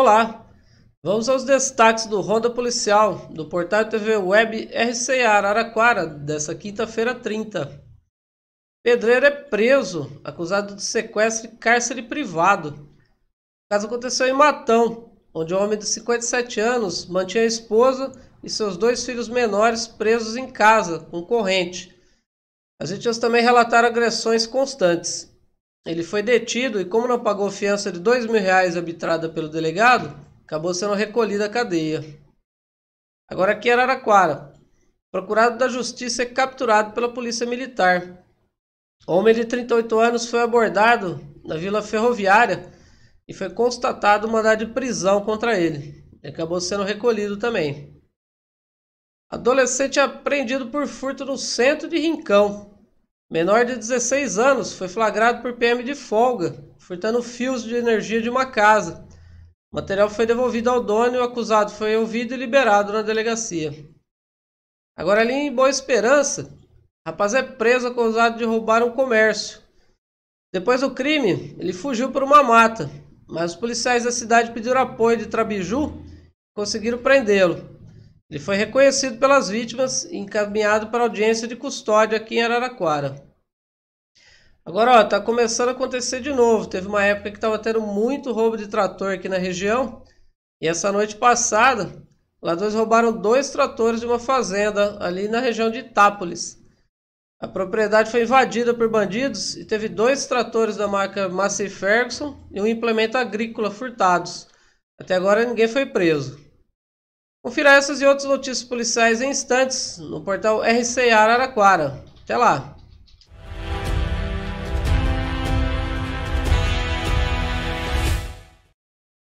Olá, vamos aos destaques do Ronda Policial, do portal TV Web RCA Araraquara, dessa quinta-feira 30. Pedreiro é preso, acusado de sequestro e cárcere privado. O caso aconteceu em Matão, onde um homem de 57 anos mantinha a esposa e seus dois filhos menores presos em casa, com corrente. As vítimas também relataram agressões constantes. Ele foi detido e, como não pagou fiança de dois mil reais arbitrada pelo delegado, acabou sendo recolhido à cadeia. Agora aqui era é Araquara. Procurado da justiça e é capturado pela polícia militar. Homem de 38 anos foi abordado na vila ferroviária e foi constatado mandado de prisão contra ele. Ele acabou sendo recolhido também. Adolescente apreendido por furto no centro de Rincão. Menor de 16 anos foi flagrado por PM de folga, furtando fios de energia de uma casa. O material foi devolvido ao dono e o acusado foi ouvido e liberado na delegacia. Agora ali em Boa Esperança, rapaz é preso acusado de roubar um comércio. Depois do crime, ele fugiu por uma mata, mas os policiais da cidade pediram apoio de Trabiju e conseguiram prendê-lo. Ele foi reconhecido pelas vítimas e encaminhado para audiência de custódia aqui em Araraquara. Agora, ó, tá começando a acontecer de novo. Teve uma época que estava tendo muito roubo de trator aqui na região. E essa noite passada, ladrões roubaram dois tratores de uma fazenda ali na região de Itápolis. A propriedade foi invadida por bandidos e teve dois tratores da marca Massey Ferguson e um implemento agrícola furtados. Até agora ninguém foi preso. Confira essas e outras notícias policiais em instantes no portal RCA Araraquara. Até lá!